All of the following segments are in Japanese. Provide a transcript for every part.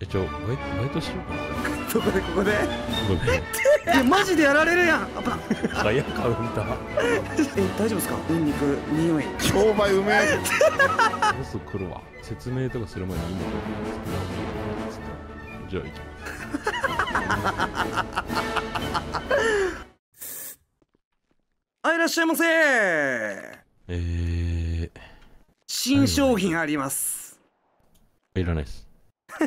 え、ちょ、バイバイトしようかな。そこで、ここで。いや、マジでやられるやん。あば。早カウンター。え、大丈夫ですか。ニンニク、匂い。商売うめえ。ボス来るわ。説明とかする前に、いンニク。じゃあ、行きます。あ、いらっしゃいませえー。新商品あります。いらないです。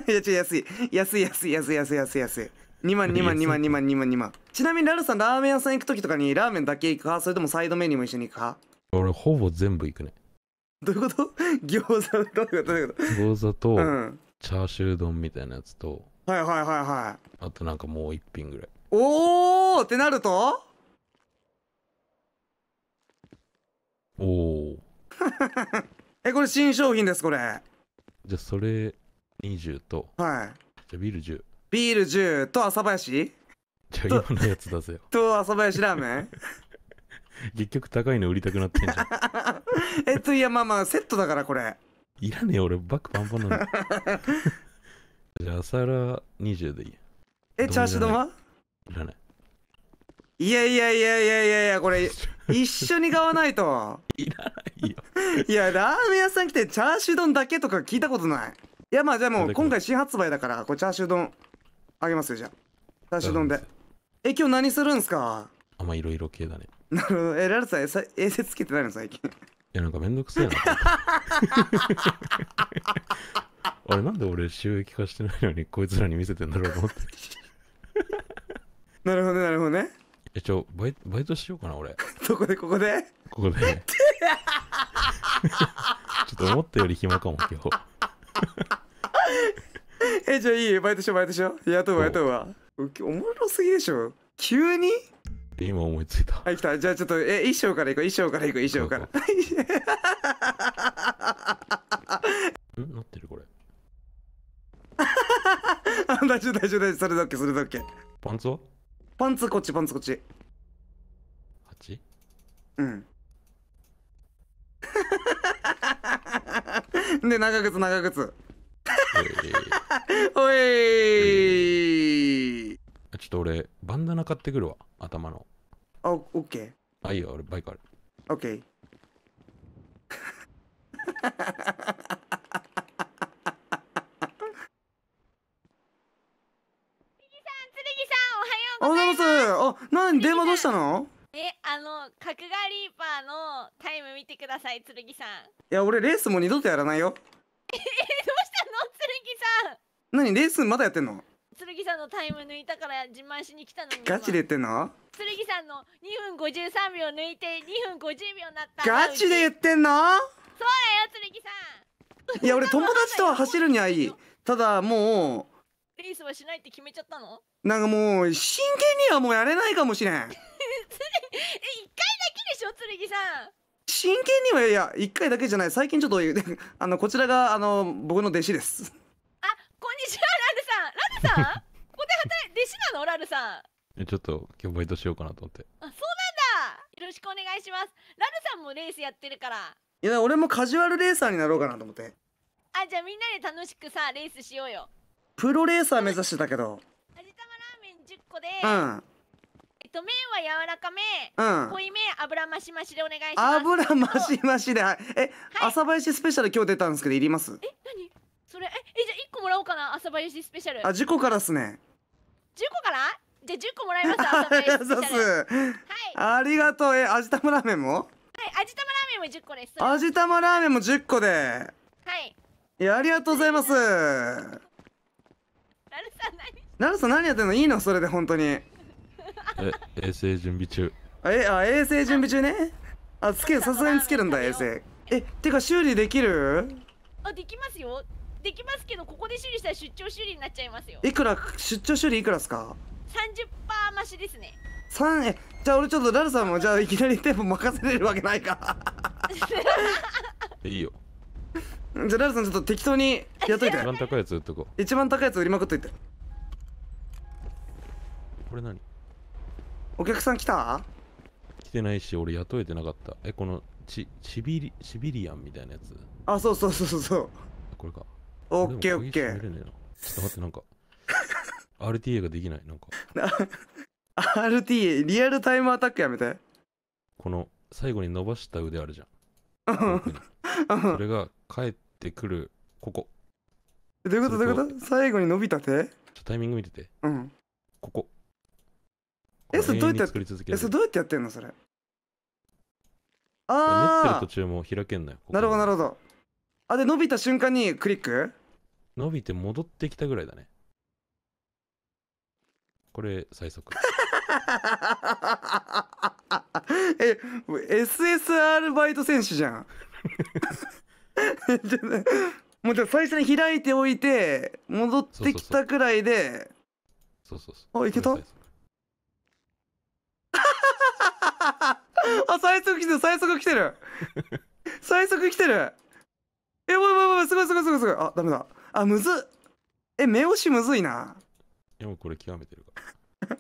いやちょ、安い安い安い安い安い安い安い2万2万2万2万2万2万ちなみにラルさんラーメン屋さん行く時とかにラーメンだけ行くかそれともサイドメニューも一緒に行くか俺ほぼ全部行くねどういうこと 餃子どういうことどういうこと餃子と、うんチャーシュー丼みたいなやつとはいはいはいはいあとなんかもう一品ぐらいおおってなるとおお えこれ新商品ですこれじゃあそれ20と。はい。じゃビール10。ビール10と朝林じゃあ今のやつだぜよ。と朝林ラーメン 結局高いの売りたくなってんじゃん。えっと、いやまあまあセットだからこれ。いらねえ俺バックパンパンなの。じゃあ朝ラ20でいい。え、チャーシュー丼はいらない。いやいやいやいやいやいやこれ一緒に買わないといらないよいやラーメン屋さん来てチャーシュー丼だけとか聞いたことないいやまあでも今回新発売だからこれチャーシュー丼あげますよじゃあチャーシュー丼でえ今日何するんすかあんまいろいろ系だねなるほどえラルさん衛生つけてないの最近いやなんかめんどくせえな あれなんで俺収益化してないのにこいつらに見せてんだろうと思ってなるほどなるほどねえちょバイバイトしようかな俺どこでここでここで ちょっと思ったより暇かも今日 えじゃあいいバイトしようバイトしよう雇うわ雇うわおもろすぎでしょ急に今思いついたはい来たじゃあちょっとえ衣装からいこう衣装からいこう衣装からう んなってるこれ大丈夫大丈夫大丈夫それだっけそれだっけパンツはパンツこっちパンツこっち八？うん で、長靴、長靴。おい、ちょっと俺、バンダナ買ってくるわ、頭の。あ、オッケー。あ、いいよ、俺、バイクある。オッケー。おはようございます。あ、なに電話どうしたの？角刈リーパーのタイム見てください、剣さん。いや、俺レースも二度とやらないよ。え、どうしたの、剣さん。何、レースまだやってんの。剣さんのタイム抜いたから自慢しに来たのにガチで言ってんの剣さんの2分53秒抜いて2分50秒になったガチで言ってんのそうだよ剣さんいや俺友達とは走るにはいいただもうレースはしないって決めちゃったのなんかもう真剣にはもうやれないかもしれん え一回でしょ剣さん真剣にはいや一回だけじゃない最近ちょっと あのこちらがあの僕の弟子ですあこんにちはラルさんラルさんここで働い弟子なのラルさんえちょっと今日バイトしようかなと思ってあそうなんだよろしくお願いしますラルさんもレースやってるからいや俺もカジュアルレーサーになろうかなと思ってあじゃあみんなで楽しくさレースしようよプロレーサー目指してたけど味玉ラーメン10個でうんと麺は柔らかめ、うん濃いめ油増し増しでお願いします油増し増しではいえ、はい朝林スペシャル今日出たんですけどいりますえ何それええじゃあ一個もらおうかな朝林スペシャルあ10個からっすね十個からじゃあ十個もらいます 朝林スペシャルはいありがとうえ味玉ラーメンもはい味玉ラーメンも十個です味玉ラーメンも10個ではいいやありがとうございますなるさん何なるさん何やってんのいいのそれで本当にえ、衛星準備中。え、あ、衛星準備中ね。あ、つける、さすがにつけるんだ、衛星。え、てか修理できるあ、できますよ。できますけど、ここで修理したら出張修理になっちゃいますよ。いくら、出張修理いくらですか ?30% 増しですね。三え、じゃあ俺ちょっとラルさんも、じゃあいきなりテープ任せれるわけないか。いいよ。じゃあラルさんちょっと適当にやっといて。一番高いやつ売っとこう。一番高いやつ売りまくっといて。これ何お客さん来た来てないし、俺雇えてなかった。え、この、ち、シビリ、シビリアンみたいなやつ。あ、そうそうそうそう。これか。オッケーオッケー。ちょっと待って、なんか。RTA ができない、なんか。RTA、リアルタイムアタックやめて。この、最後に伸ばした腕あるじゃん。それが帰ってくる、ここ。どういうことどういうこと最後に伸びた手タイミング見てて。うん。ここ。えそれどうやって作り続けるえそれどうやってやってんのそれああ練ってる途中も開けんなよなるほどなるほどあで伸びた瞬間にクリック伸びて戻ってきたぐらいだねこれ最速 え SSR バイト選手じゃん もうじゃ最初に開いておいて戻ってきたくらいでそうそうそうあいけたあ、最速来てる、最速来てる。最速来てる。え、おいおいおい、すごいすごいすごいすごい。あ、ダメだ。あ、むずえ、目押しむずいな。いもこれ極めてるから。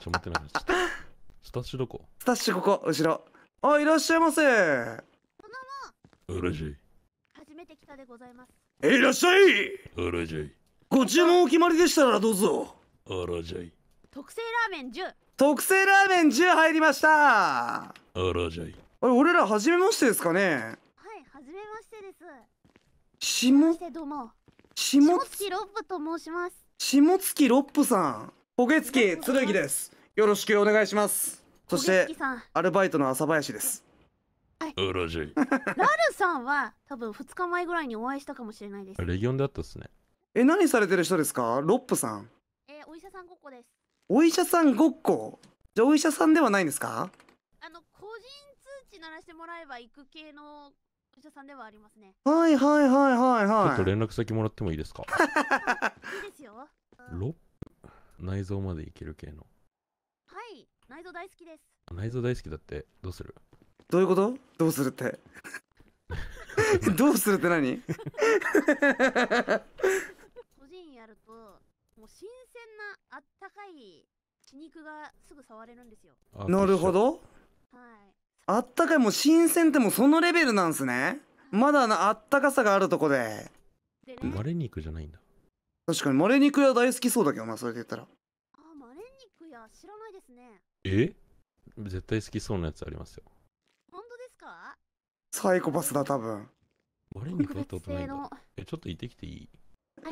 ちょ、待ってなかった。スタッシュどこスタッシュここ、後ろ。あ、いらっしゃいませ。うるじい。初めて来たでございます。え、いらっしゃい。うるじい。ご注文お決まりでしたらどうぞ。うるじい。特製ラーメン10特製ラーメン10入りましたあらじゃいあれ俺ら初めましてですかねはい初めましてです下してども下月ロップと申します下月ロップさん焦げ付き剣ですよろしくお願いしますそしてアルバイトの朝林ですはい、ラルさんは多分2日前ぐらいにお会いしたかもしれないですレギオンだったっすねえ何されてる人ですかロップさんえー、お医者さんここですお医者さんごっこじゃお医者さんではないんですかあの個人通知鳴らしてもらえば行く系のお医者さんではありますねはいはいはいはいはいちょっと連絡先もらってもいいですかいいですよ、うん、ロ内臓までいける系のはい内臓大好きです内臓大好きだってどうするどういうことどうするって どうするって何個人やるともう新鮮なあったかい血肉がすぐ触れるんですよなるほどはいあったかいもう新鮮ってもうそのレベルなんすねまだなあったかさがあるとこでで、ね、マレ肉じゃないんだ確かにマレ肉屋大好きそうだけどなそれで言ったらあマレ肉屋知らないですねえ絶対好きそうなやつありますよ本当ですかサイコパスだ多分マレ肉だったことないんだえちょっと行ってきていい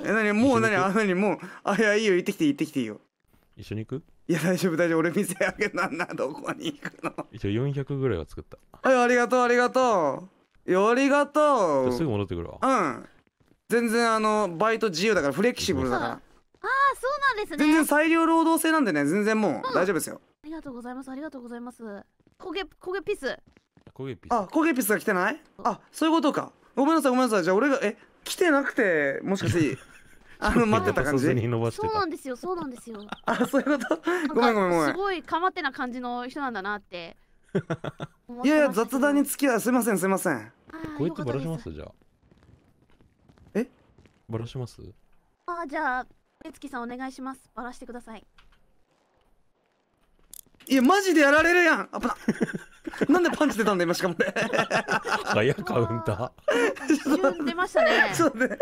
え、なにもうなにあ、なにもう、あ、いや、いいよ、行ってきて行ってきていいよ。一緒に行くいや、大丈夫、大丈夫。俺店あげなんだ、どこに行くの。一応400ぐらいは作った。あ、ありがとう、ありがとう。よ、ありがとう。じゃすぐ戻ってくるわ。うん。全然、あの、バイト自由だから、フレキシブルだから。ああ、そうなんですね。全然裁量労働制なんでね、全然もう、大丈夫ですよ。ありがとうございます、ありがとうございます。焦げ、焦げピス。焦げピス。あ、焦げピスが来てないあ、そういうことか。ごめんなさい、ごめんなさい。じゃあ、俺が、え、来てなくてもしかして あの待ってた感じそうなんですよそうなんですよ あそういうことごめんごめんごめんすごいかまってな感じの人なんだなって いやいや雑談に付き合いすいませんすいませんこうってバラしますじゃあえバラしますあじゃあ月つきさんお願いしますバラしてくださいいやマジでやられるやんあな なんでパンチ出たんだ今しかもね早カウンター出ましたねそうね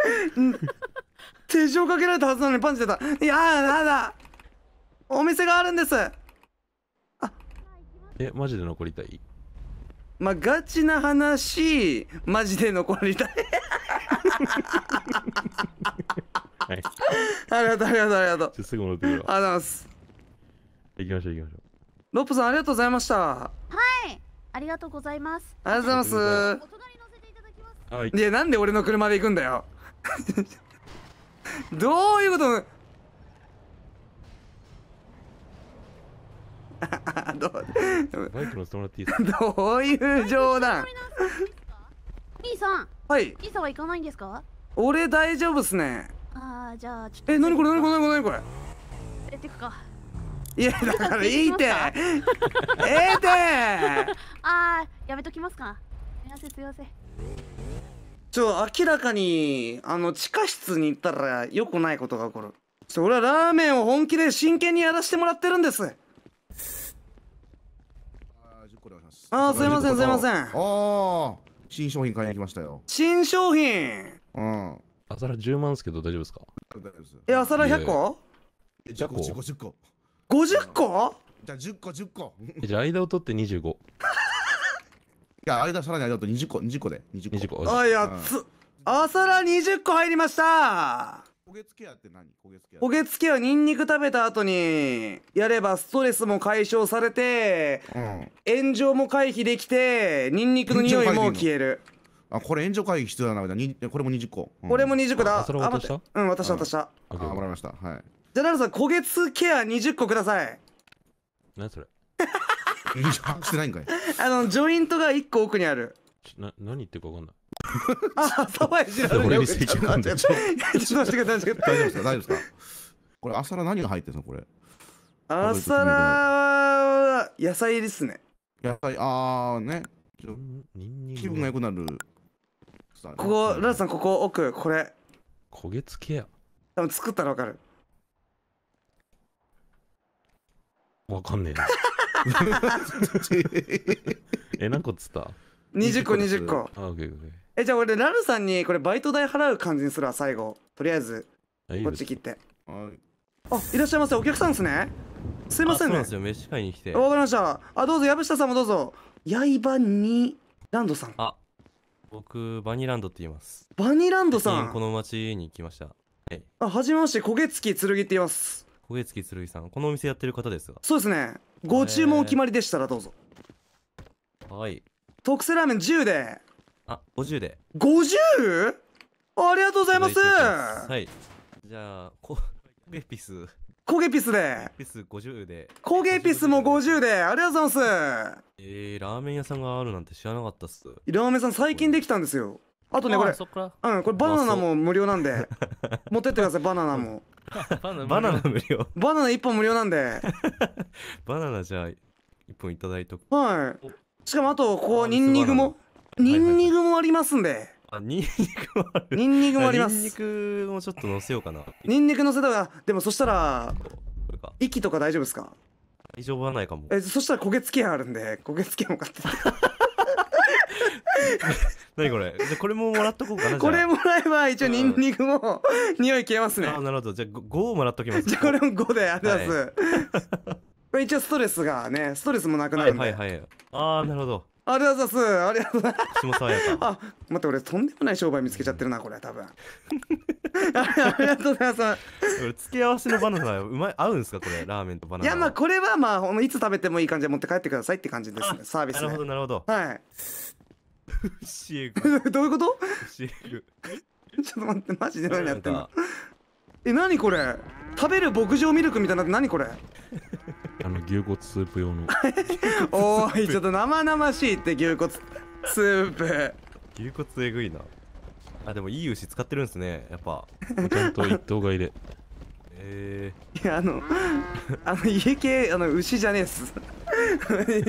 手錠かけられたはずなのにパンチ出たいやーなんだお店があるんですえマジで残りたいまあガチな話マジで残りたいはい、ありがとうありがとうありがとうじゃすぐ戻ってくるわありがとうございます行きましょう行きましょうロップさんありがとうございましたはいありがとうございますありがとうございますお隣いやなんで俺の車で行くんだよ どういうこと どうマイク乗せてもらっていいですか どういう冗談兄さんはい兄さんは行かないんですか俺大丈夫っすねああじゃあちょっとえ何これ何これ何これ何これ連れてくかいやだから いいってええって ああやめときますかすいませんすいませんちょ明らかにあの地下室に行ったらよくないことが起こるちょ俺はラーメンを本気で真剣にやらせてもらってるんですああすいませんすいませんああ新商品買いに来ましたよ新商品うん朝ら10万ですけど大丈夫ですかえあ朝ら100個い100個1個10個50個じゃあ10個10個じゃあ間を取って25いや間さらに間を取って20個20個で20個 ,20 個あやつ、うん、あさら20個入りました焦げ付けやって何焦げつけ焦げつけはニンニク食べた後にやればストレスも解消されて、うん、炎上も回避できてニンニクの匂いも消えるあこれ炎上回避必要だなこれも20個、うん、これも20個だあそれ渡したうん渡した渡した、うあもらいましたはいじゃあ、ナルさん、焦げつケア20個ください。何それ把握してないんかい。あの、ジョイントが1個奥にある。な、何言ってるか分かんない。あ、サバイ知らない。俺なんで。ちょっと待ってください。大丈夫ですか大丈夫ですかこれ、朝ら何が入ってるのこれ。朝らは、野菜ですね。野菜、あーね。ちょ気分が良くなる。ここ、ララさん、ここ奥、これ。焦げつけや。多分作ったら分かる。わかんねえ え、何個っつった20個20個え、じゃあ俺、ラルさんにこれバイト代払う感じにするわ、最後。とりあえず、こっち切って。あ、いらっしゃいませ、お客さんですね。すいませんね。そうですよ、飯買いに来て。わかりました。あ、どうぞ、藪下さんもどうぞ。刃にランドさん。あ、僕、バニランドって言います。バニランドさんこの町に来ました。はい。あ、はじめまして、焦げ付き剣って言います。焦げつきつるいさんこのお店やってる方ですがそうですねご注文決まりでしたらどうぞはい特製ラーメン10であ50で 50? ありがとうございますはいじゃあこ焦げピス焦げピスでピス50で焦げピスも50でありがとうございますえー、ラーメン屋さんがあるなんて知らなかったっすラーメン屋さん最近できたんですよあとねこれうんこれバナナも無料なんで 持ってってくださいバナナも バナナ無料バナナ1本無料なんで バナナじゃあ1本いただいとくはいしかもあとこうニンニクもニンニクもありますんであニンニクもあるニンニクもありますニンニクもちょっと乗せようかなニンニク乗せたらでもそしたら息とか大丈夫ですか大丈夫はないかもえそしたら焦げ付きあるんで焦げ付きも買って 何これじゃこれももらっとこうかな これもらえば一応ニンニクも 匂い消えますねあなるほどじゃあ 5, をもらっときますじゃあこれも5でありがとます、はい、一応ストレスがねストレスもなくなるんではいはい、はい、ああなるほどありがとうございます。ありがとうございます。あ、待って俺とんでもない商売見つけちゃってるなこれ多分。ありがとうございます。付け合わせのバナナうまい合うんですかこれラーメンとバナナ。いやまあこれはまあいつ食べてもいい感じで持って帰ってくださいって感じですねサービス、ね、なるほどなるほど。はい。ウシエどういうことウシエちょっと待ってマジで何やってんのえ何これ食べる牧場ミルクみたいな何これあの牛骨スープ用の おいちょっと生々しいって牛骨スープ牛骨えぐいなあでもいい牛使ってるんですねやっぱちゃんと一頭がいるえー、いやあのあの家系あの牛じゃねえっす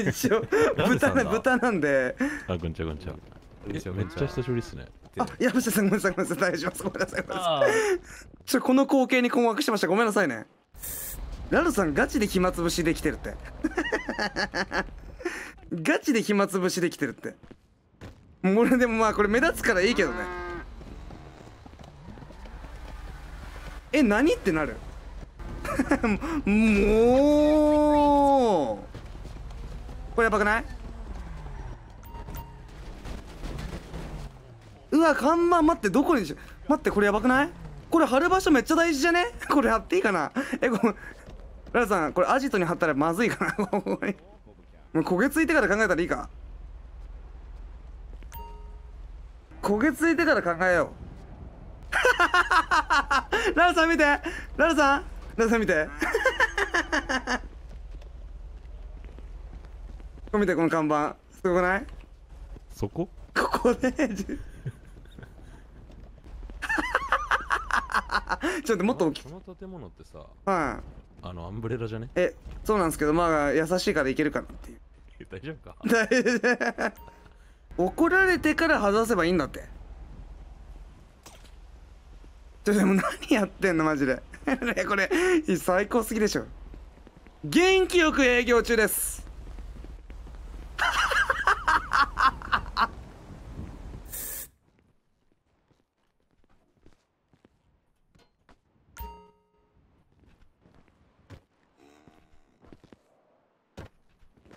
一応豚な豚なんであぐんちゃぐんちゃめっちゃ久しぶりっすねあ山下さんごめんなさいごめんなさい大丈夫ですごめんなさいごめんなさいちょこの光景に困惑してましたごめんなさいねラルさんガチで暇つぶしできてるって ガチで暇つぶしできてるってれでもまあこれ目立つからいいけどねえ何ってなる もうこれやばくないうわ看板待ってどこにしよう待ってこれやばくないこれ貼る場所めっちゃ大事じゃね これ貼っていいかなえこララさんこれアジトに貼ったらまずいかな もう焦げ付いてから考えたらいいか焦げ付いてから考えよう ララさん見てララさんララさん見てこ見てこの看板すごくないそこここでちょっともっと大きくこの建物ってさはいあのアンブレラじゃねえそうなんですけどまあ優しいからいけるかなっていう大丈夫か大丈夫怒られてから外せばいいんだってちょでも何やってんのマジで これ最高すぎでしょ元気よく営業中です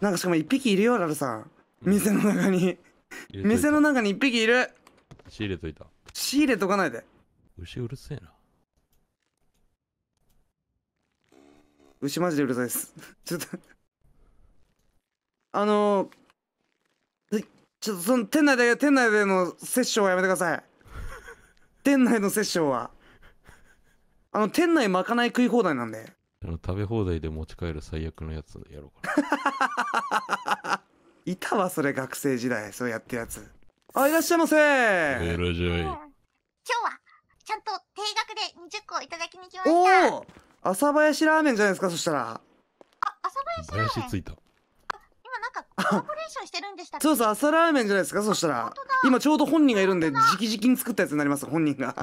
なんかしかも1匹いるよラルさん店の中に店の中に1匹いる仕入れといた仕入れとかないで牛うるせえな牛マジでうるさいですちょっとあのー、ちょっとその店内で店内での殺生はやめてください 店内の殺生はあの店内まかない食い放題なんであの食べ放題で持ち帰る最悪のやつやろうかな いたわそれ学生時代そうやってやつあいらっしゃいませいらっしゃい、今日はちゃんと定額で20個いただきに来ましたおお朝林ラーメンじゃないですかそしたらあ朝林ラーメンついた今なんかコラボレーションしてるんでしたそうそう朝ラーメンじゃないですかそしたら今ちょうど本人がいるんで直々に作ったやつになります本人が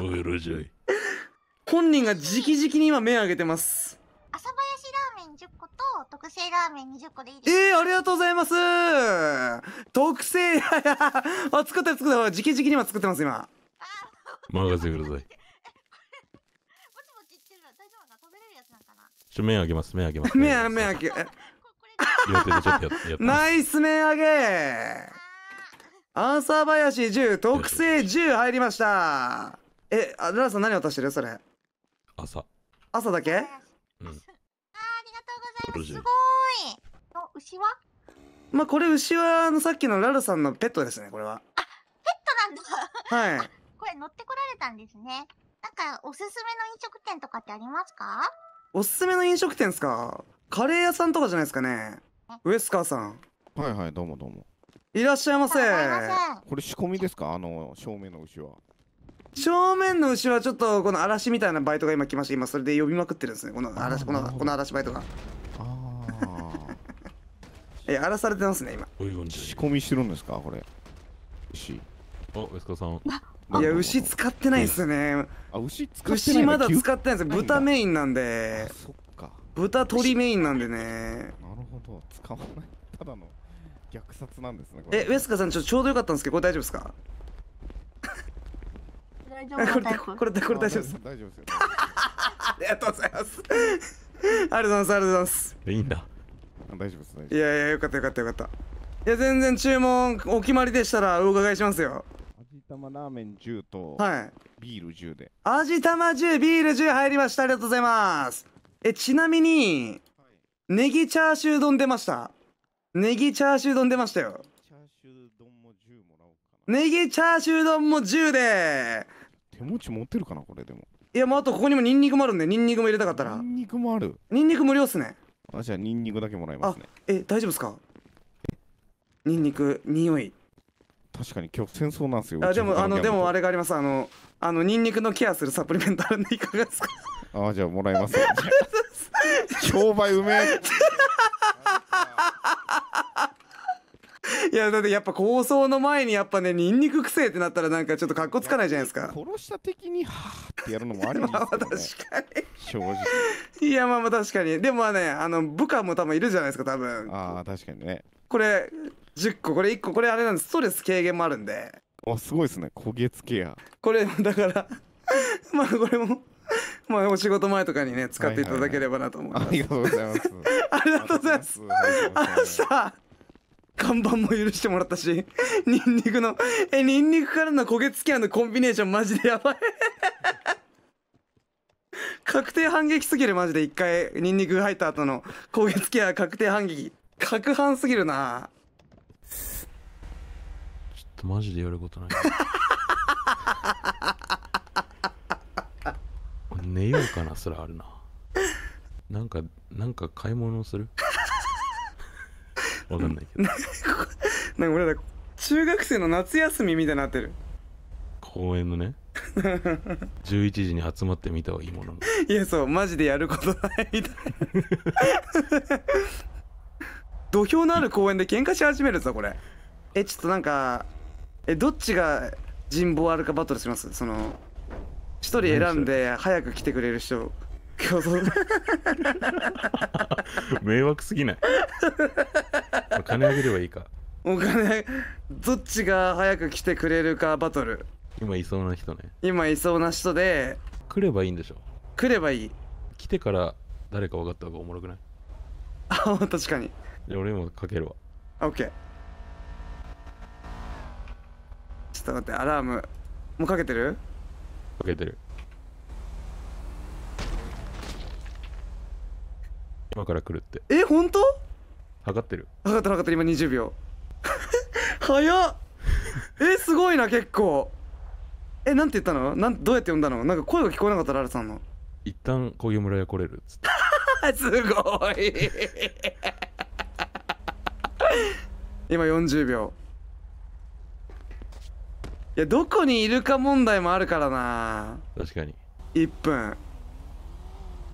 本人が直々に今目上げてますラーメン20個でいいですえー、ありがとうございます特製あ作ってる作ってる直々に今作ってます今任せてください ちょ目あげます目あげます目あ目あげナイス目あげアンサー林10特製10入りましたえあララさん何渡してるそれ朝朝だけ、うんすごいの牛はまあこれ牛はあのさっきのララさんのペットですねこれはあペットなんだはいこれ乗ってこられたんですねなんかおすすめの飲食店とかってありますかおすすめの飲食店ですかカレー屋さんとかじゃないですかねウエスカーさんはいはいどうもどうもいらっしゃいませこれ仕込みですかあの正面の牛は正面の牛はちょっとこの嵐みたいなバイトが今来ました今それで呼びまくってるんですねこの嵐このこの嵐バイトがえ荒らされてますね今仕込みしてるんですかこれ牛あ、エスカさんいや牛使ってないっすねあ牛使ってない牛まだ使ってないです豚メインなんでそっか豚鶏メインなんでねなるほど使わないただの虐殺なんですねえウエスカさんちょちょうどよかったんですけどこれ大丈夫ですか大丈夫 これこれこれ大丈夫です大丈夫ですよ ありがとうございますありがとうございますありがとうございますいいんだ 大丈夫ですいやいやよかったよかったよかったいや全然注文お決まりでしたらお伺いしますよ味玉ラーメン10とはいビール10で味玉10ビール10入りましたありがとうございますえちなみに、はい、ネギチャーシュー丼出ましたネギチャーシュー丼出ましたよチャーシュー丼も10もらおうかなネギチャーシュー丼も10で手持ち持ってるかなこれでもいやもうあとここにもニンニクもあるんでニンニクも入れたかったらニンニクもあるニンニク無料っすねあじゃあニンニクだけもらいますねえ大丈夫ですかニンニク匂い確かに今日戦争なんですよあでもあのでもあれがありますあのあのニンニクのケアするサプリメントあるんでいかがですかあじゃあもらいます 商売うめえ いやだってやっぱ構想の前にやっぱねニンニクくせえってなったらなんかちょっとかっこつかないじゃないですか殺した的にはってやるのもありますけど、ね、ま確かに正直いやまあまあ確かにでもまあねあの部下も多分いるじゃないですか多分ああ確かにねこれ10個これ1個これあれなんですストレス軽減もあるんであすごいですね焦げつけやこれだから まあこれもまあお仕事前とかにね使っていただければなと思います、はいはいはい、ありがとうございます ありがとうございます明日看板も許してもらったし、ニンニクの、え、ニンニクからの焦げ付き合いのコンビネーションマジでやばい 確定反撃すぎるマジで一回、ニンニク入った後の焦げ付き合い確定反撃。確反すぎるなちょっとマジでやることない。寝ようかなそれあるな。なんか、なんか買い物するわかんないけど なんか俺ら中学生の夏休みみたいになってる公園のね11 時に集まってみたはいいものいやそうマジでやることないみたいな土俵のある公園で喧嘩し始めるぞこれえちょっとなんかえどっちが人望あるかバトルしますその1人選んで早く来てくれる人 競争迷惑すぎない金あげればいいかお金どっちが早く来てくれるかバトル今いそうな人ね今いそうな人で来ればいいんでしょ来ればいい来てから誰か分かった方がおもろくないあ確かに俺もかけるわ OK ちょっと待ってアラームもうかけてるかけてる今から来るってえ本当測ってる測ってる測ってる今20秒 早っ えすごいな結構えなんて言ったのなんどうやって呼んだのなんか声が聞こえなかったらあるさんの一旦こういう村へ来れるっつって すごい今40秒いやどこにいるか問題もあるからな確かに1分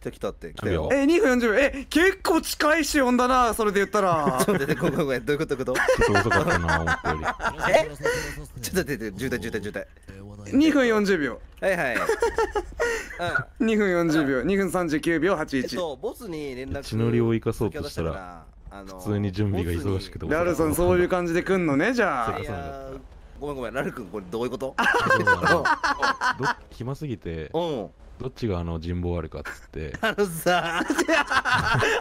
来た来たって来たよえ2分40秒え結構近いし呼んだなそれで言ったらちょっと待ってごめんごめんどういうことことちょっと遅かったな思ったよりえちょっと待って渋滞渋滞渋滞2分40秒はいはい う2分40秒、うん、2分39秒81、えっと、ボスに連絡血のりを生かそうとしたら普通に準備が忙しくてラルさんそういう感じで来んのねじゃあごめんごめんラル君これどういうこと ど暇すぎて、うんどっちがあの人望あるかっつって あのさ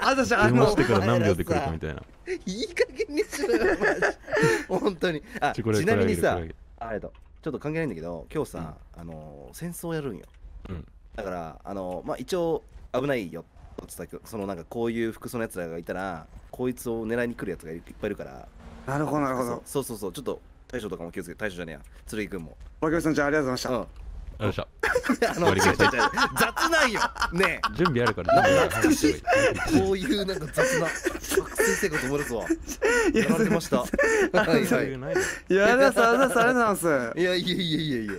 あたしあの電話してから何秒で来るかみたいないい加減にしろよマジ 本当にあちなみにさあれだちょっと関係ないんだけど今日さ、あの戦争やるんよ、うん、だからあのまあ一応危ないよってったそのなんかこういう服装のやつらがいたらこいつを狙いに来るやつがいっぱいいるからなるほどなるほどそうそうそうちょっと大将とかも気をつけて大将じゃねえや鶴井君もお原さんじゃあありがとうございました、うんよいし あの雑なんよ。ね準備あるから、話しこういうなんか雑な先生が止やられてました。はいは余い。いやいやだいやいやいやいやいやいや。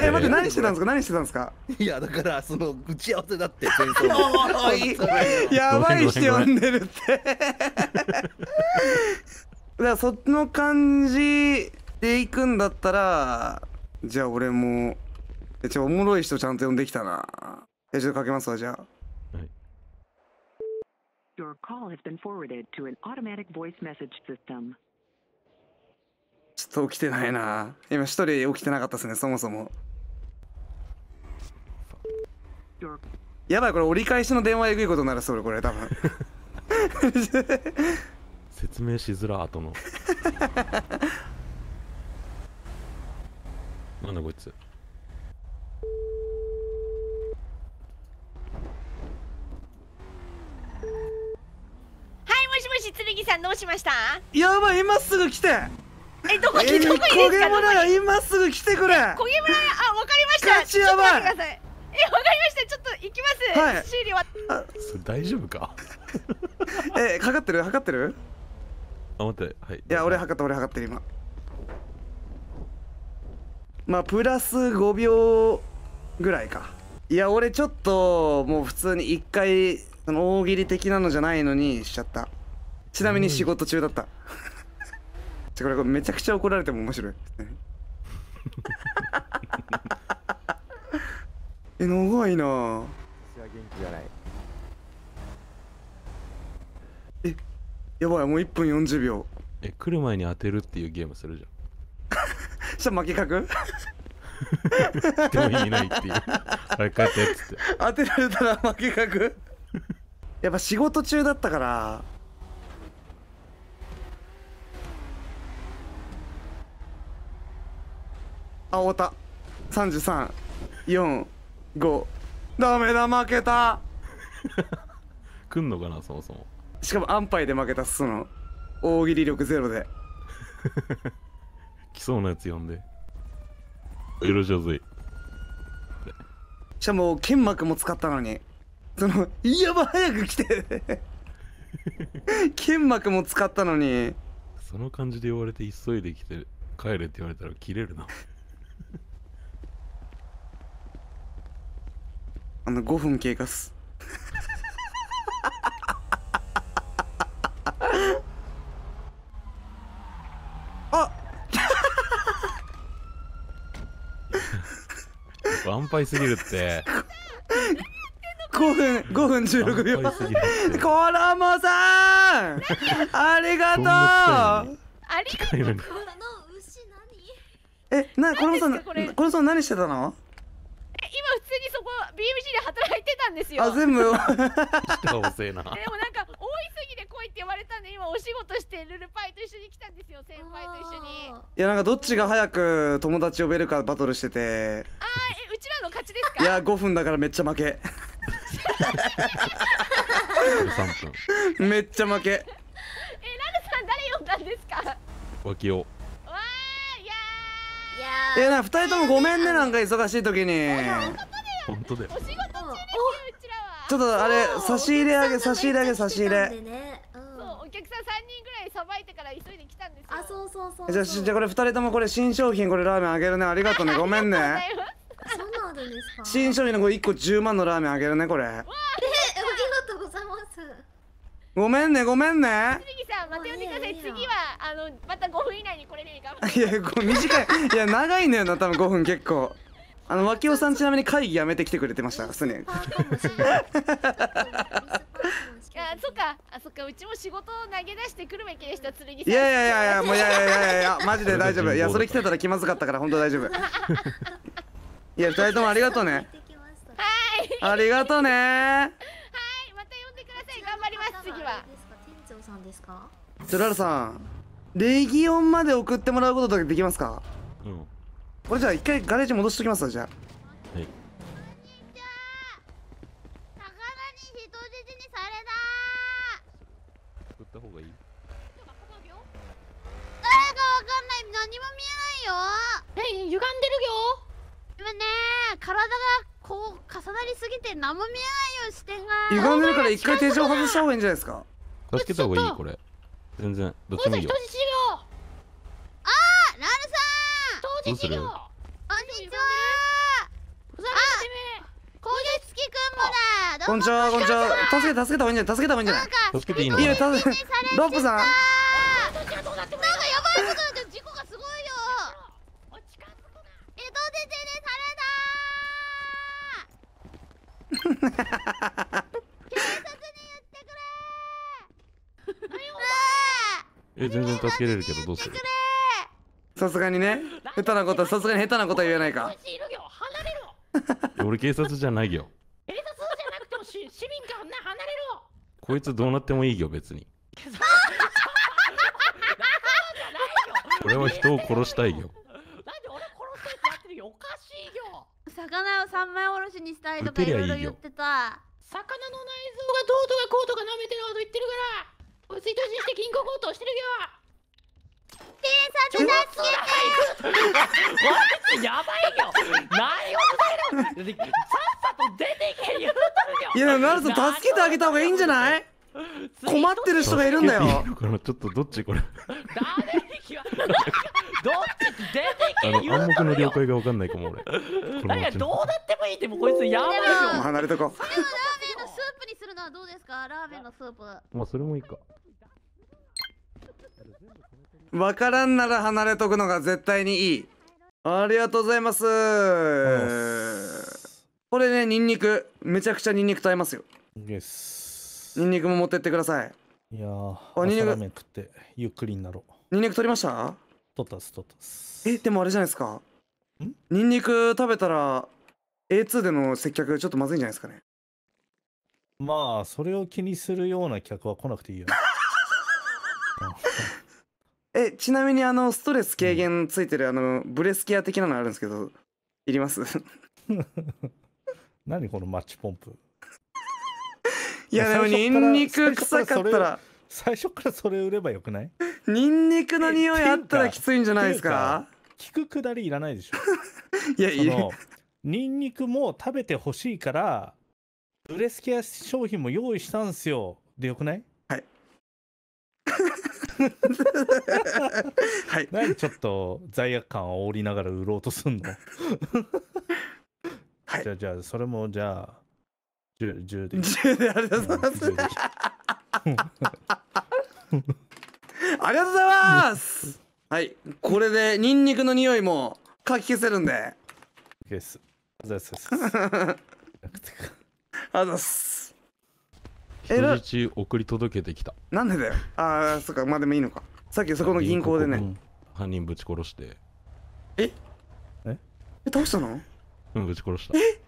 え待って何してたんですか何してたんですかいやだからその打ち合わせだって戦争の。やばい人呼んでるってだからその感じで行くんだったらじゃあ俺もえちょおもろい人ちゃんと呼んできたなえちょっとかけますわじゃあ Your call has been forwarded to an automatic voice message system. ちょっと起きてないな今一人起きてなかったですねそもそもやばいこれ折り返しの電話えぐいことになるそれこれ多分説明しづら後のなんだこいつしぎさんどうしましたやばい今すぐ来てえどこにどこにですか焦村今すぐ来てくれ焦げ村あわかりましたガチやばいえわかりましたちょっと行きます、はい、修理はそれ大丈夫か えかかってる測ってるあ待ってはいいや俺測った俺測ってる今まあプラス5秒ぐらいかいや俺ちょっともう普通に1回その大喜利的なのじゃないのにしちゃったちなみに仕事中だった。これめちゃくちゃ怒られても面白い。え、長いな私は元気じゃない。え、やばい、もう一分四十秒。え、来る前に当てるっていうゲームするじゃん。した負け確。でも意味ないっていう。あれ、勝てっつって。当てられたら負け確。やっぱ仕事中だったから、青田334 5ダメだ負けたく んのかなそもそもしかも安牌で負けたその大喜利力ゼロで 来そうなやつ呼んでよろしずいしかも剣幕も使ったのにそのやば早く来て 剣幕も使ったのにその感じで言われて急いで来て帰れって言われたら切れるなあの5分経過すあパイすぎるって5分5分16秒コロモさんありがとうありがとうえなコロモさんコロモさん何してたのですよ。あ全部 でもなんか多いすぎで来いって言われたんで今お仕事してルルパイと一緒に来たんですよ先輩と一緒に。いやなんかどっちが早く友達呼べるかバトルしてて。あーえうちらの勝ちですか。いや5分だからめっちゃ負け。分。めっちゃ負け。えラルさん誰呼んだんですか。脇を。いやーな2人ともごめんねなんか忙しい時に本当だよお仕事ちょっとあれ差し入れあげ差し入れあげ差し入れ、そうお客さん三人ぐらいさばいてから急いで来たんですあそうそうそうじゃあじゃこれ二人ともこれ新商品これラーメンあげるねありがとうねごめんねそんなんですか新商品のこれ1個十万のラーメンあげるねこれえありがとうございますごめんねごめんね次はあのまた5分以内にこれでいいかいやこ短いいや長いのよな多分5分結構あの脇尾さんちなみに会議やめてきてくれてましたすね。あ そっかあそっかうちも仕事を投げ出してくるべきでした剣いやいやいやいやもういやいやいやいやマジで大丈夫いやそれ来てたら気まずかったから本当大丈夫 いや二人ともありがとうねはいありがとうねはいまた呼んでください頑張ります次は店長さんですかジョさんレギオンまで送ってもらうことだけできますかうんこれじゃあ一回ガレージ戻しときますわじゃあはいに人質にされたった方がいい誰わかんない何も見えないよえ歪んでるよね体がこう重なりすぎて何も見えないよ歪んでるから一回手錠外した方がいいんじゃないですか助けた方がいいこれ全然どっちもいいよ人質よあーラルさんどうするこんにちはこうつきくんこんにちはこんにちは助けた助けた方がいいんじゃない助けた方がいいんじゃない助けていいのいや助けロップさん警察に言ってくれえ全然助けれるけどどうするさすがにね下手なことはさすがに下手なことは言えないか俺警察じゃないよ警察じゃなくても市民か離れろこいつどうなってもいいよ別に俺は人を殺したいよなん魚を三枚おろしにしたいとかいろいろ言ってた魚の内臓がどうとかこうとか舐めてるほど言ってるから追突して銀行強盗してるよさんで助けてわあやばいよ何をしてさっさと出てけ言うとるよいやなると助けてあげた方がいいんじゃない困ってる人がいるんだよちょっとどっちこれ誰にきわどっち出てけ言うとるよ暗黙の了解がわかんないかも俺なんかどうなってもいいってもこいつやばいよ離れとこそれはラーメンのスープにするのはどうですかラーメンのスープまあそれもいいか分からんなら離れとくのが絶対にいい。ありがとうございます。これね、ニンニク。めちゃくちゃニンニクと合いますよ。ニンニクも持ってってください。いやー、ニンニク食ってゆっくりになろう。ニンニク取りました取ったす、取ったす。え、でもあれじゃないですか。ニンニク食べたら A2 での接客ちょっとまずいんじゃないですかね。まあ、それを気にするような客は来なくていいよ、ね。え、ちなみにあの、ストレス軽減ついてるあの、ブレスケア的なのあるんですけど、いります 何このマッチポンプ。いや、でもニンニク臭かったら。最初からそれ売ればよくないニンニクの匂いあったらきついんじゃないですか聞くくだりいらないでしょいやいやニンニクも食べてほしいからブレスケア商品も用意したんすよでよくないはい、何ちょっと罪悪感を煽りながら売ろうとすんの、はい、じゃあじゃあそれもじゃあ 10, 10で10でありがとうございます、うん、ありがとうございますはいこれでニンニクの匂いもかき消せるんでで k ですありがとうございます人質送り届けてきたなんでだよああそっかまあでもいいのかさっきそこの銀行でね犯人ぶち殺してえええうしたのうんぶち殺したえ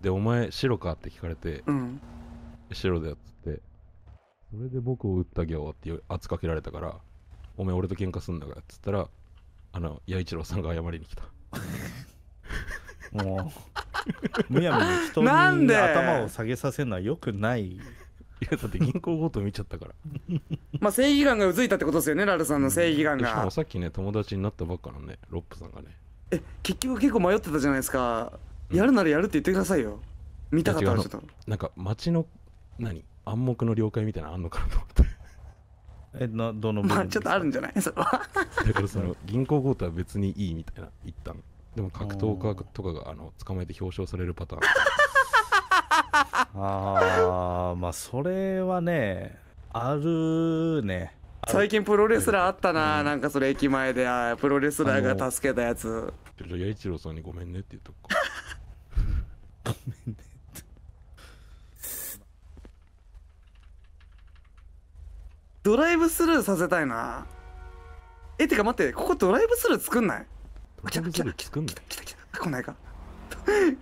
でお前白かって聞かれてうん白だよっつってそれで僕を撃ったぎょって圧かけられたからお前俺と喧嘩すんだからっつったらあの弥一郎さんが謝りに来たもうむやみに人に頭を下げさせるのはよくないいやだって銀行強盗見ちゃったから まあ正義感がうずいたってことですよねラルさんの正義感が、しかもさっきね友達になったばっかのねロップさんがねえ結局結構迷ってたじゃないですか、やるならやるって言ってくださいよ見たかったらちょっとなんか街の何暗黙の了解みたいなのあんのかなと思って えなどのまあちょっとあるんじゃないそれはだからその銀行強盗は別にいいみたいな言ったのでも格闘家とかがあの捕まえて表彰されるパターンああまあそれはねあるね最近プロレスラーあったな、うん、なんかそれ駅前でプロレスラーが助けたやつちょっと弥一郎さんにごめんねって言っとくかごめんねってドライブスルーさせたいなえてか待ってここドライブスルー作んないドライブスルー作んない来た来た来た来ないか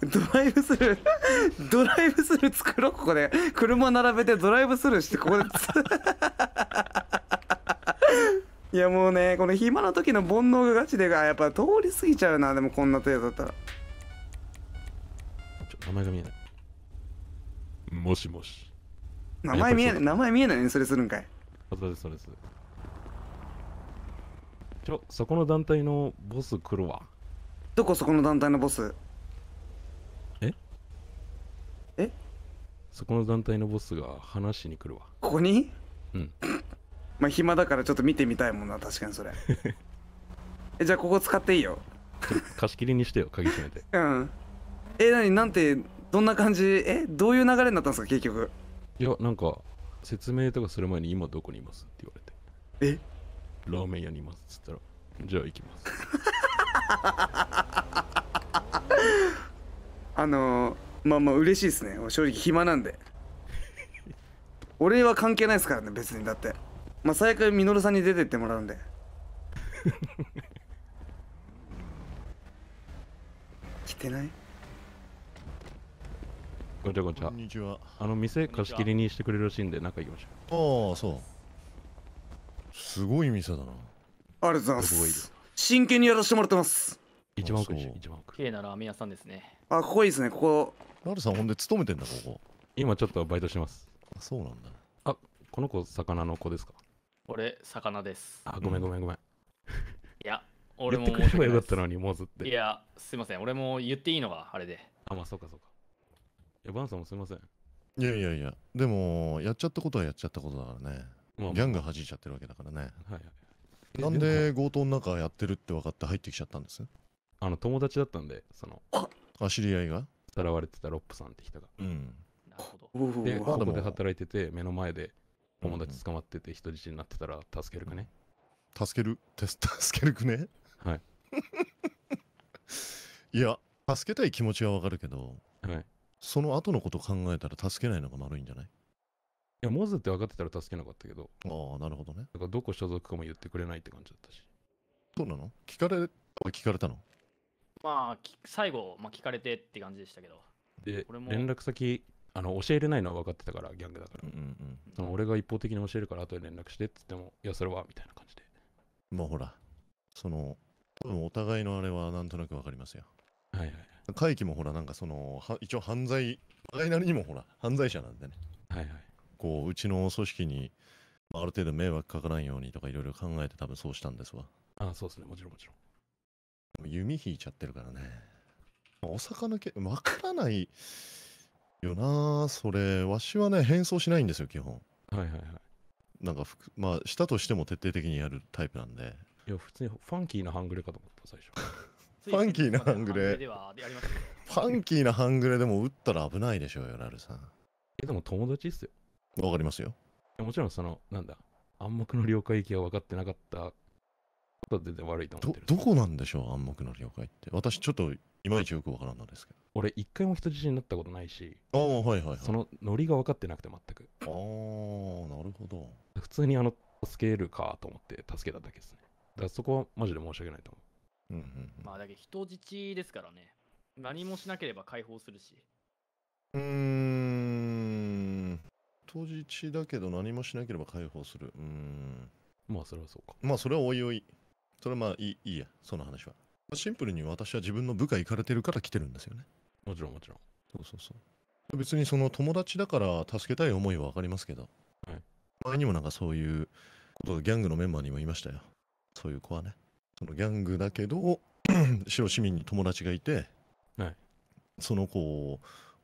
ドライブスルードライブスルー作ろうここで車並べてドライブスルーしてここで いやもうねこの暇な時の煩悩がガチでがやっぱ通り過ぎちゃうなでもこんな程度だったらちょ名前が見えないもしもし名前見えない名前見えないねそれするんかいそうですそうですちょそこの団体のボス来るわどこそこの団体のボスえそこの団体のボスが話しに来るわここにうん まあ暇だからちょっと見てみたいもんな確かにそれ えじゃあここ使っていいよ 貸し切りにしてよ鍵閉めてうんえなになんてどんな感じえどういう流れになったんですか結局いやなんか説明とかする前に今どこにいますって言われてえラーメン屋にいますっつったらじゃあ行きますあのーまあまあ嬉しいですね正直暇なんで俺は関係ないですからね別にだってまあ最悪みのるさんに出てってもらうんで 来てないこんにちはこちはこんにちはあの店貸し切りにしてくれるらしいんで中行きましょうああそうすごい店だなありがとうございます真剣にやらせてもらってます一番奥一番奥綺麗なラーメン屋さんですねあここいいですねここラルさんほんで勤めてんだここ今ちょっとバイトしますあそうなんだあこの子魚の子ですか俺魚ですあごめんごめんごめん、いや 俺も言ってくればよかったのにモズっていやすいません俺も言っていいのがあれであまあそうかそうかいやバンさんもすいませんいやいやいやでもやっちゃったことはやっちゃったことだからね、まあ、ギャンが弾いちゃってるわけだからね、はい、なんで強盗の中やってるって分かって入ってきちゃったんですあの友達だったんでそのあ知り合いが働れてたロップさんって人が。うん、なるほどで、子供で働いてて、目の前で友達捕まってて人質になってたら助けるくね、助ける助けるくねはい。いや、助けたい気持ちはわかるけど、はい、その後のこと考えたら助けないのが悪いんじゃないいや、モズって分かってたら助けなかったけど。ああ、なるほどね。だからどこ所属かも言ってくれないって感じだったし。そうなの聞かれ、聞かれたのまあ、最後、まあ、聞かれてって感じでしたけど。で、連絡先、あの教えれないのは分かってたから、ギャングだから。うんうん、俺が一方的に教えるから、後で連絡してって言っても、いや、それはみたいな感じで。まあ、ほら、その、多分お互いのあれはなんとなく分かりますよ。はいはい。会期もほら、なんかその、は一応犯罪、互いなりにもほら、犯罪者なんでね。はいはい。こう、うちの組織に、ある程度迷惑かからんようにとかいろいろ考えて多分そうしたんですわ。ああ、そうですね、もちろんもちろん。弓引いちゃってるからね。お魚系、わからないよなそれ。わしはね、変装しないんですよ、基本。はいはいはい。なんか、まあ、したとしても徹底的にやるタイプなんで。いや、普通にファンキーな半グレかと思った、最初。ファンキーな半グレ。ファンキーな半 グレでも打ったら危ないでしょうよ、ラルさん。え、でも友達っすよ。わかりますよ。もちろん、その、なんだ、暗黙の了解域は分かってなかったと全然悪いと思ってるどどこなんでしょう暗黙の了解って私ちょっといまいちよくわからんのですけど俺一回も人質になったことないしああはいはい、はい、そのノリが分かってなくて全くああなるほど普通にあの助けるかと思って助けただけですねだからそこはマジで申し訳ないと思ううんうん、うん、まあだけど人質ですからね何もしなければ解放するしうーん人質だけど何もしなければ解放するうーんまあそれはそうかまあそれはおいおいそれはまあいいいいや、その話は。シンプルに私は自分の部下行かれてるから来てるんですよね。もちろんもちろん。そうそうそう。別にその友達だから助けたい思いは分かりますけど、はい、前にもなんかそういうことギャングのメンバーにもいましたよ。そういう子はね。そのギャングだけど、白市民に友達がいて、はい、その子を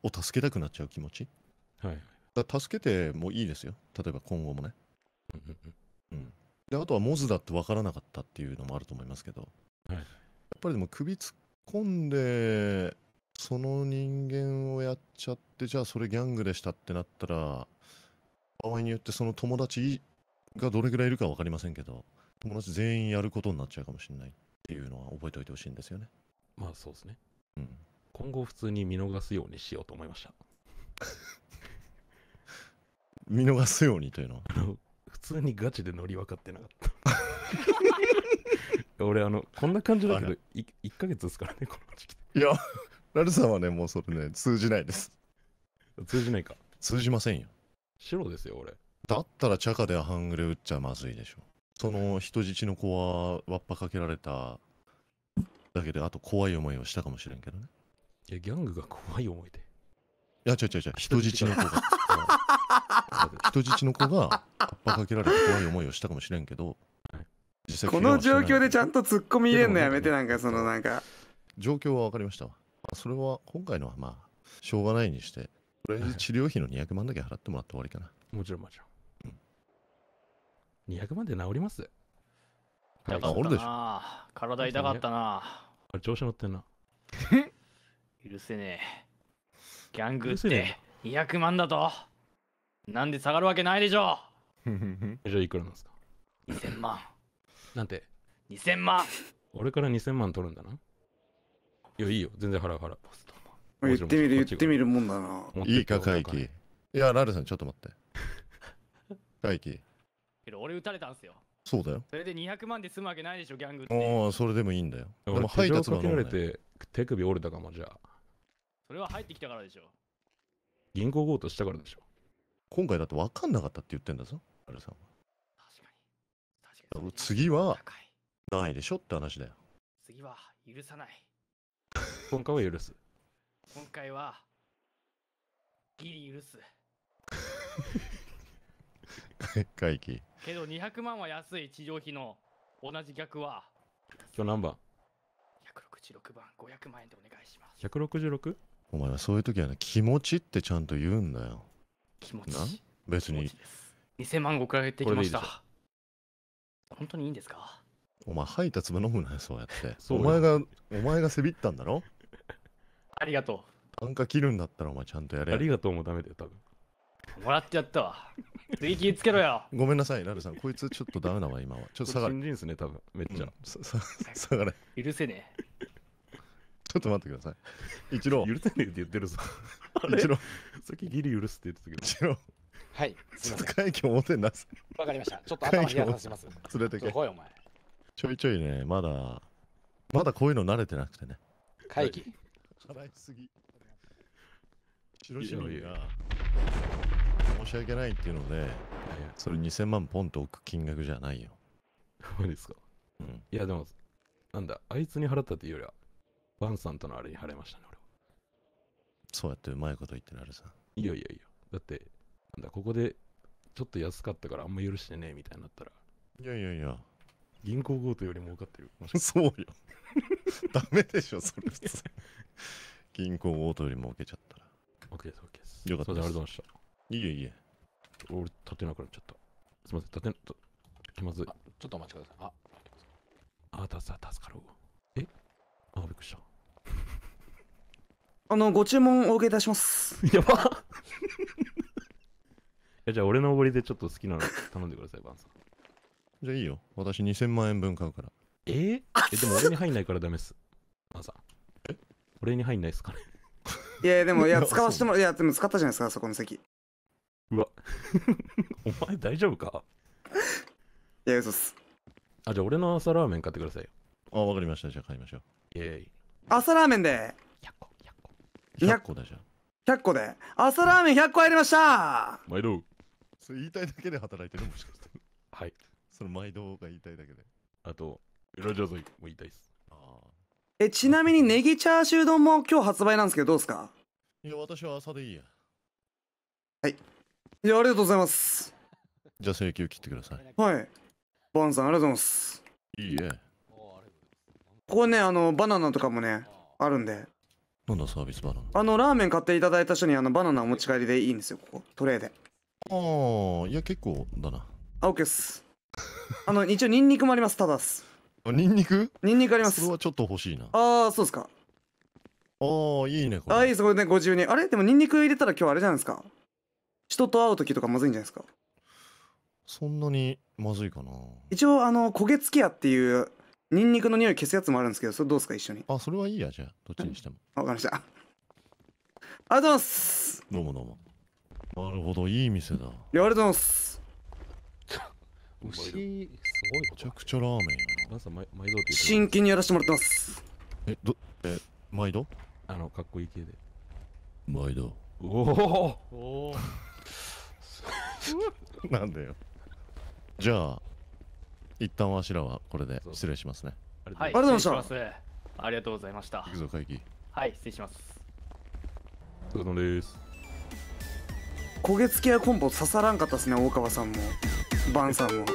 助けたくなっちゃう気持ち。はい、だ助けてもいいですよ。例えば今後もね。うん、であとはモズだって分からなかったっていうのもあると思いますけど、はい、やっぱりでも首突っ込んでその人間をやっちゃってじゃあそれギャングでしたってなったら場合によってその友達がどれぐらいいるか分かりませんけど友達全員やることになっちゃうかもしれないっていうのは覚えておいてほしいんですよねまあそうですね、うん、今後普通に見逃すようにしようと思いました 見逃すようにというのは普通にガチで乗り分かってなかった 俺あのこんな感じだけど1ヶ月ですからねこの時期いやラルさんはねもうそれね通じないです通じないか通じませんよ白ですよ俺だったらチャカでハングレ打っちゃまずいでしょその人質の子はわっぱかけられただけであと怖い思いをしたかもしれんけどねいやギャングが怖い思いでいや違う違う違う人質の子が 人質の子がカかけられて怖い思いをしたかもしれんけどこの状況でちゃんと突っ込み入れんのやめてなんかそのなんか状況は分かりましたそれは今回のはまあしょうがないにしてとりあえず治療費の200万だけ払ってもらって終わりかなもちろんもちろん、うん、200万で治ります痛かったな体痛かったなあれ調子乗ってんな 許せねえギャングって200万だとなんで下がるわけないでしょう じゃあいくらなんですか ?2000 万。なんて ?2000 万俺から2000万取るんだな。いや、いいよ。全然払う払う。言ってみる言ってみるもんだな。いいか、怪奇。いや、ラルさん、ちょっと待って。怪 奇。けど俺撃たれたんすよ。そうだよ。それで200万で済むわけないでしょ、ギャングって。ああ、それでもいいんだよ。でも配達かけられて手首折れたかも、じゃあ。それは入ってきたからでしょ。銀行強盗したからでしょ。今回だって分かんなかったって言ってんだぞ、あれさんは。確かに。確かに。次は、ないでしょって話だよ。次は、許さない。今回は許す。今回は、ギリ許す。会 期。けど200万は安い、地上費の。同じ逆は。今日何番 ?166 番、500万円でお願いします。166? お前はそういう時はね、気持ちってちゃんと言うんだよ。気持ち別に2000万石上げてきました本当にいいんですかお前吐いた粒飲むなよそうやってお前がお前がせびったんだろ ありがとう単価切るんだったらお前ちゃんとやれありがとうもダメだよ多分もらってやったわ次気つけろよ ごめんなさいラルさんこいつちょっとダメだわ今はちょっと下がれ新人っすね多分めっちゃ、うん、下がれ許せねえちょっと待ってください。一郎。許せねえって言ってるぞ。一郎。さっきギリ許すって言ってたけど。一郎。はい。ちょっと会議表にす。わかりました。ちょっと頭冷やさせます。連れてけ。いお前。ちょいちょいね、まだ、まだこういうの慣れてなくてね。会議。払いすぎ。白白が申し訳ないっていうので、それ2000万ポンと置く金額じゃないよ。そうですか。うん、いやでも、なんだ、あいつに払ったっていうよりは、ワンさんとのあれに晴れましたね、俺は。そうやってうまいこと言ってなるさ。いやいやいや、だって、なんだ、ここでちょっと安かったからあんま許してねえみたいになったら。いやいやいや。銀行強盗より儲かってる。そうよ。ダメでしょ、それ普通。銀行強盗より儲けちゃったら。オッケーです、オッケーです。よかったです。ありがとうございました。いえいえ。俺、立てなくなっちゃった。すみません、立てな、と、気まずい。ちょっとお待ちください。あ、あ、助かる。えあ、びっくりした。あの、ご注文お受けいたします。やばい じゃあ俺のおごりでちょっと好きなの 頼んでください、バンさん。じゃあいいよ。私2000万円分買うから。えー、え、でも俺に入んないからダメっす。バンさん。え俺に入んないっすかね。いやでも、いや、使わせても、いや、でも使ったじゃないですか、そこの席。うわ。お前大丈夫かいや、嘘っす。あ、じゃあ俺の朝ラーメン買ってくださいよ。あ、わかりました。じゃあ買いましょう。イェーイ。朝ラーメンで100個だじゃん100個で朝ラーメン100個入りました毎度それ言いたいだけで働いてるもしかしてはいその毎度が言いたいだけであと裏ジャズも言いたいですあえちなみにネギチャーシュー丼も今日発売なんですけどどうですかいや私は朝でいいやはいいやありがとうございますじゃあ請求切ってくださいはいバンさんありがとうございますいいえここねあのバナナとかもねあるんでなんだサービスバナナあのラーメン買っていただいた人にあのバナナお持ち帰りでいいんですよここトレーでああいや結構だなあオッケーっすあの一応ニンニクもありますただっすあニンニクニンニクありますそれはちょっと欲しいなああそうですかああいいねこれあいいそこでね自由にあれでもニンニク入れたら今日あれじゃないですか人と会う時とかまずいんじゃないですかそんなにまずいかな一応あの焦げつき屋っていうニンニクの匂い消すやつもあるんですけどそれどうですか一緒にあそれはいいやじゃあどっちにしても、分わかりましたありがとうございますどうもどうもなるほどいい店だいやありがとうございます牛すごいめちゃくちゃラーメンよな毎毎度真剣にやらせてもらってますえどえ毎度あのかっこいい系で毎度おおなんだよじゃあ一旦わしらはこれで失礼しますねはい、ありがとうございましたありがとうございました行くぞ会議はい失礼しますお疲れ様です焦げ付けやコンボ刺さらんかったですね大川さんもバンさんも